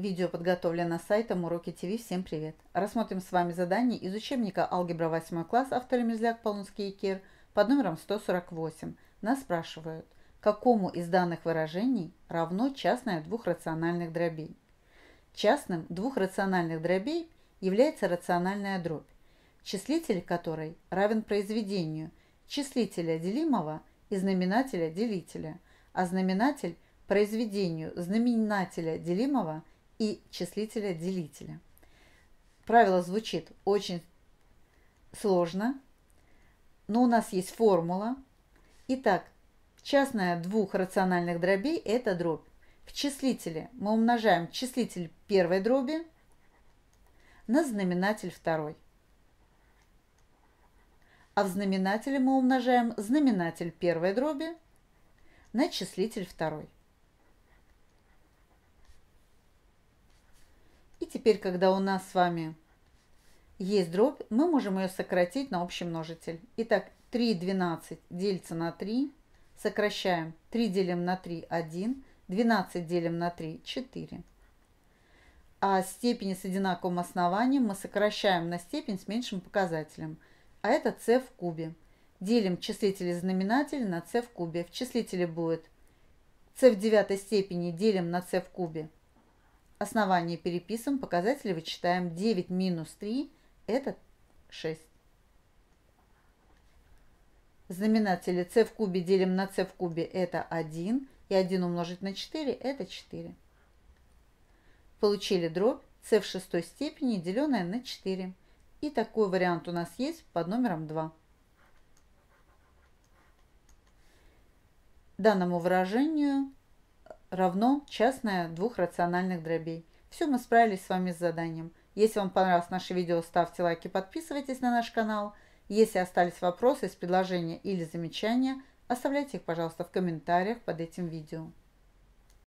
Видео подготовлено сайтом Уроки ТВ. Всем привет! Рассмотрим с вами задание из учебника «Алгебра 8 класс» автора Мерзляк, Полунский и Кир под номером 148. Нас спрашивают, какому из данных выражений равно частное двух рациональных дробей? Частным двух рациональных дробей является рациональная дробь, числитель которой равен произведению числителя делимого и знаменателя делителя, а знаменатель – произведению знаменателя делимого – и числителя-делителя. Правило звучит очень сложно, но у нас есть формула. Итак, частная двух рациональных дробей – это дробь. В числителе мы умножаем числитель первой дроби на знаменатель второй. А в знаменателе мы умножаем знаменатель первой дроби на числитель второй. теперь, когда у нас с вами есть дробь, мы можем ее сократить на общий множитель. Итак, 3 12 делится на 3. Сокращаем. 3 делим на 3 – 1. 12 делим на 3 – 4. А степени с одинаковым основанием мы сокращаем на степень с меньшим показателем. А это c в кубе. Делим числитель и знаменатель на c в кубе. В числителе будет c в девятой степени делим на c в кубе Основание переписываем, показатели вычитаем. 9 минус 3 – это 6. Знаменатели c в кубе делим на c в кубе – это 1. И 1 умножить на 4 – это 4. Получили дробь c в шестой степени, деленная на 4. И такой вариант у нас есть под номером 2. Данному выражению равно частная двух рациональных дробей. Все, мы справились с вами с заданием. Если вам понравилось наше видео, ставьте лайки, подписывайтесь на наш канал. Если остались вопросы предложения или замечания, оставляйте их, пожалуйста, в комментариях под этим видео.